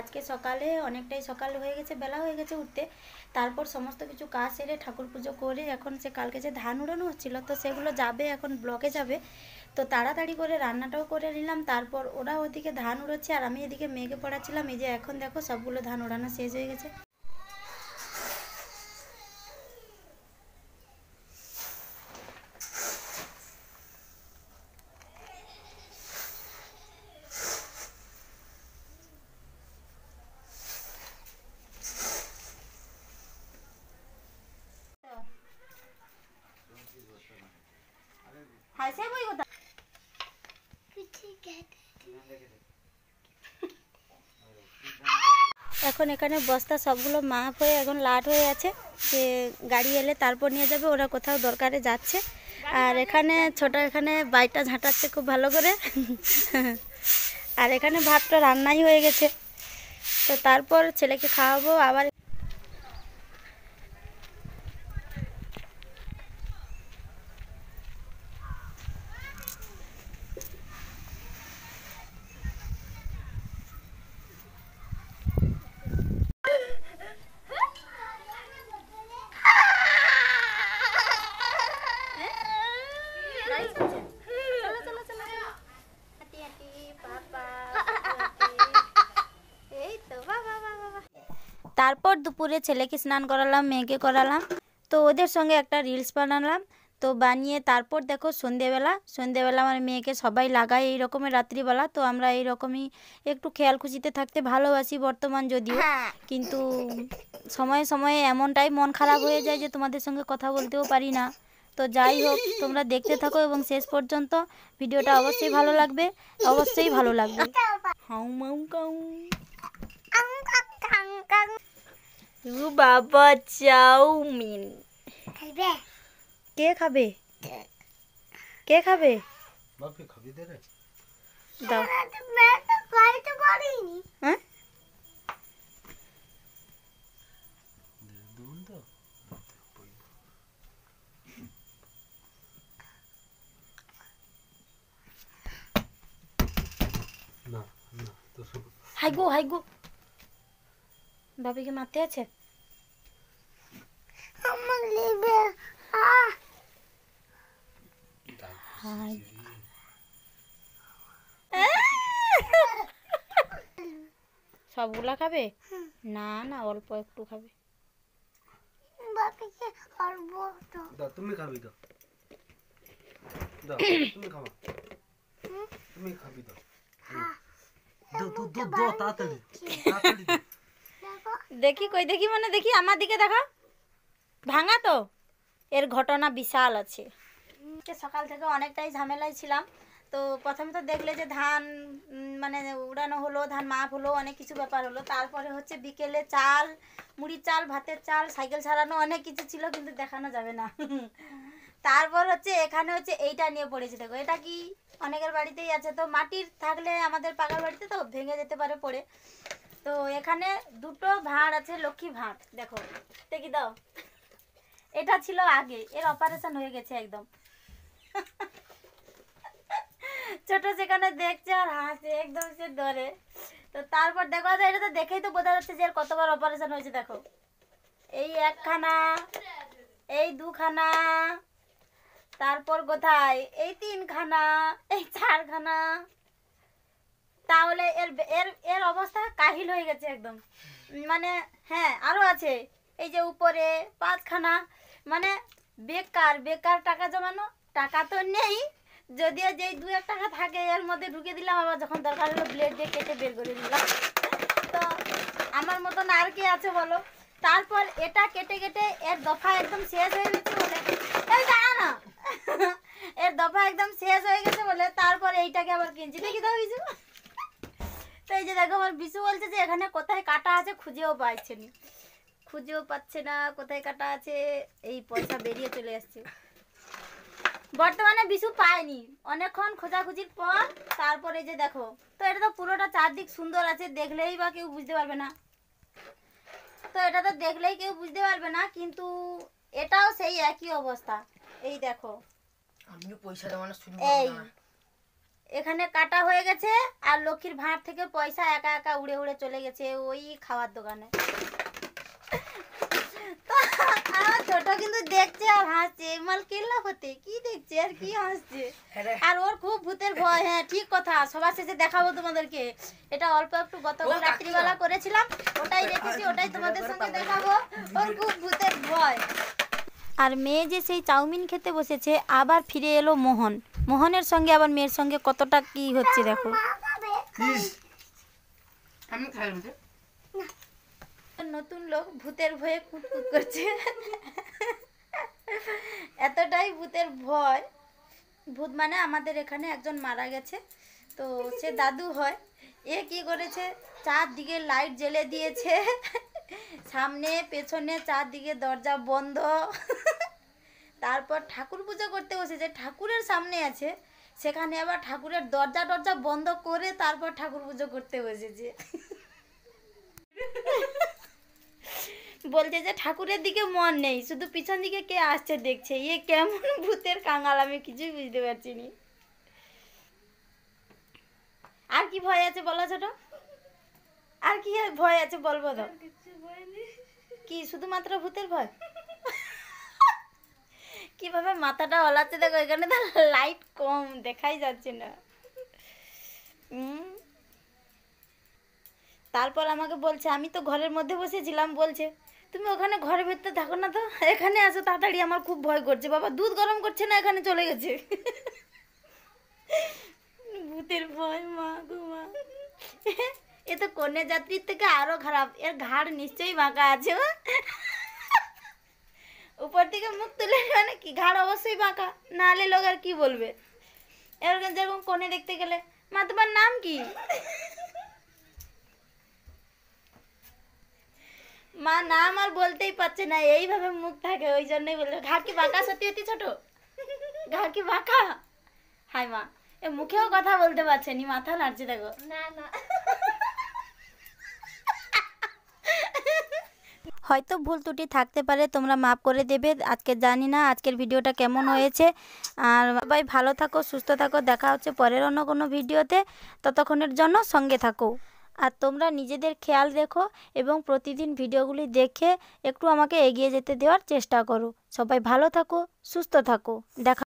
আজকে সকালে অনেকটাই সকাল হয়ে গেছে বেলা হয়ে গেছে উঠতে তারপর সমস্ত কিছু কাজ সেরে ঠাকুর পুজো করে এখন সে কালকে যে ধান উড়ানো হচ্ছিলো তো সেগুলো যাবে এখন ব্লকে যাবে তো তাড়াতাড়ি করে রান্নাটাও করে নিলাম তারপর ওরা ওদিকে ধান উড়োচ্ছে আর আমি এদিকে মেঘে পড়াচ্ছিলাম এই যে এখন দেখো সবগুলো ধান উড়ানো শেষ হয়ে গেছে এখন এখানে বস্তা সবগুলো মাপ হয়ে এখন লাট হয়ে আছে যে গাড়ি এলে তারপর নিয়ে যাবে ওরা কোথাও দরকারে যাচ্ছে আর এখানে ছোট এখানে বাইটা ঝাঁটাচ্ছে খুব ভালো করে আর এখানে ভাতটা রান্নাই হয়ে গেছে তো তারপর ছেলেকে খাওয়াবো আবার তারপর দুপুরে ছেলেকে স্নান করালাম মেয়েকে করালাম তো ওদের সঙ্গে একটা রিলস বানালাম তো বানিয়ে তারপর দেখো সন্ধেবেলা সন্ধেবেলা আমার মেয়েকে সবাই লাগায় এই রকমের রাত্রিবেলা তো আমরা এই রকমই একটু খেয়াল খুশিতে থাকতে ভালোবাসি বর্তমান যদিও কিন্তু সময়ে সময়ে এমনটাই মন খারাপ হয়ে যায় যে তোমাদের সঙ্গে কথা বলতেও পারি না তো যাই হোক তোমরা দেখতে থাকো এবং শেষ পর্যন্ত ভিডিওটা অবশ্যই ভালো লাগবে অবশ্যই ভালো লাগবে হাউ মাউ কাউ বাবা চাউমিন খাবে কে খাবে কে খাবে বাপকে খাবি দে রে দাও হ্যাঁ হাইগো হাইগো বাবিকে মারতে আছে ভাই সবগুলা খাবে না না অল্প একটু খাবে দেখি কই দেখি মানে দেখি আমার দিকে দেখা ভাঙা তো এর ঘটনা বিশাল আছে সকাল থেকে অনেকটাই ঝামেলায় ছিলাম তো প্রথমে তো দেখলে যে ধান মানে উড়ানো হলো ধান মাপ হলো অনেক কিছু ব্যাপার হলো তারপরে হচ্ছে বিকেলে চাল মুড়ি চাল ভাতের চাল সাইকেল সারানো অনেক কিছু ছিল কিন্তু দেখানো যাবে না তারপর হচ্ছে এখানে হচ্ছে এইটা নিয়ে পড়েছে দেখো এটা কি অনেকের বাড়িতেই আছে তো মাটির থাকলে আমাদের পাকার বাড়িতে তো ভেঙে যেতে পারে পড়ে তো এখানে দুটো ভাঁড় আছে লক্ষ্মী ভাঁড় দেখো দেখি দাও এটা ছিল আগে এর অপারেশন হয়ে গেছে একদম ছোট সেখানে দেখছে আর হাসে একদম সে ধরে তো তারপর দেখো আচ্ছা, এটা তো দেখেই তো বোঝা যাচ্ছে যে আর কতবার অপারেশন হয়েছে দেখো এই একখানা এই দুখানা তারপর কোথায় এই তিনখানা এই চারখানা তাহলে এর এর এর অবস্থা কাহিল হয়ে গেছে একদম মানে হ্যাঁ আরও আছে এই যে উপরে পাঁচখানা মানে বেকার বেকার টাকা জমানো টাকা তো নেই যদিও যেই দু এক টাকা থাকে এর মধ্যে ঢুকে দিলাম আবার যখন দরকার হলো ব্লেড দিয়ে কেটে বের করে দিলাম তো আমার মতন আর কে আছে বলো তারপর এটা কেটে কেটে এর দফা একদম শেষ হয়ে গেছে বলে এই দাঁড়া না এর দফা একদম শেষ হয়ে গেছে বলে তারপর এইটাকে আবার কিনছি দেখি দাও বিশু তো এই যে দেখো আমার বিশু বলছে যে এখানে কোথায় কাটা আছে খুঁজেও পাইছে না খুঁজেও পাচ্ছে না কোথায় কাটা আছে এই পয়সা বেরিয়ে চলে আসছে বর্তমানে বিশু পায়নি অনেকক্ষণ খোঁজাখুঁজির পর তারপরে যে দেখো তো এটা তো পুরোটা চারদিক সুন্দর আছে দেখলেই বা কেউ বুঝতে পারবে না তো এটা তো দেখলেই কেউ বুঝতে পারবে না কিন্তু এটাও সেই একই অবস্থা এই দেখো আমিও পয়সা দেওয়া এই এখানে কাটা হয়ে গেছে আর লক্ষ্মীর ভাঁড় থেকে পয়সা একা একা উড়ে উড়ে চলে গেছে ওই খাওয়ার দোকানে আমার হ্যাঁ, ছোট কিন্তু দেখছে আর হাসছে মাল কেল্লা হতে কি দেখছে আর কি হাসছে আর ওর খুব ভূতের ভয় হ্যাঁ ঠিক কথা সবার শেষে দেখাবো তোমাদেরকে এটা অল্প একটু গতকাল রাত্রিবেলা করেছিলাম ওটাই দেখেছি ওটাই তোমাদের সঙ্গে দেখাবো ওর খুব ভূতের ভয় আর মেয়ে যে সেই চাউমিন খেতে বসেছে আবার ফিরে এলো মোহন মোহনের সঙ্গে আবার মেয়ের সঙ্গে কতটা কি হচ্ছে দেখো আমি খাই না নতুন লোক ভূতের ভয়ে কুটকুট করছে এতটাই ভূতের ভয় ভূত মানে আমাদের এখানে একজন মারা গেছে তো সে দাদু হয় এ কি করেছে চারদিকে লাইট জ্বেলে দিয়েছে সামনে পেছনে চারদিকে দরজা বন্ধ তারপর ঠাকুর পুজো করতে বসেছে ঠাকুরের সামনে আছে সেখানে আবার ঠাকুরের দরজা টরজা বন্ধ করে তারপর ঠাকুর পুজো করতে বসেছে বলছে যে ঠাকুরের দিকে মন নেই শুধু পিছন দিকে কে আসছে দেখছে ইয়ে কেমন ভূতের কাঙাল আমি কিছুই বুঝতে পারছি নি আর কি ভয় আছে বলো ছোট আর কি ভয় আছে বলবো তো কি শুধুমাত্র ভূতের ভয় কিভাবে মাথাটা হলাচ্ছে দেখো এখানে তো লাইট কম দেখাই যাচ্ছে না তারপর আমাকে বলছে আমি তো ঘরের মধ্যে বসেছিলাম বলছে তুমি ওখানে ঘরের ভেতরে থাকো না তো এখানে আসো তাড়াতাড়ি আমার খুব ভয় করছে বাবা দুধ গরম করছে না এখানে চলে গেছে ভূতের ভয় মা গো মা এ তো কন্যা যাত্রীর থেকে আরো খারাপ এর ঘাড় নিশ্চয়ই বাঁকা আছে উপর থেকে মুখ তুলে মানে কি ঘাড় অবশ্যই বাঁকা নাহলে লোক আর কি বলবে এরকম যেরকম কনে দেখতে গেলে মা তোমার নাম কি মা নাম আর বলতেই পারছে না এইভাবে মুখ থাকে ওই জন্যই বললো ঘাট কি বাঁকা সত্যি অতি ছোট ঘাট কি বাঁকা হাই মা এ মুখেও কথা বলতে পারছে নি মাথা নাড়ছে দেখো না না হয়তো ভুল ত্রুটি থাকতে পারে তোমরা মাফ করে দেবে আজকে জানি না আজকের ভিডিওটা কেমন হয়েছে আর সবাই ভালো থাকো সুস্থ থাকো দেখা হচ্ছে পরের অন্য কোনো ভিডিওতে ততক্ষণের জন্য সঙ্গে থাকো আর তোমরা নিজেদের খেয়াল রেখো এবং প্রতিদিন ভিডিওগুলি দেখে একটু আমাকে এগিয়ে যেতে দেওয়ার চেষ্টা করো সবাই ভালো থাকো সুস্থ থাকো দেখা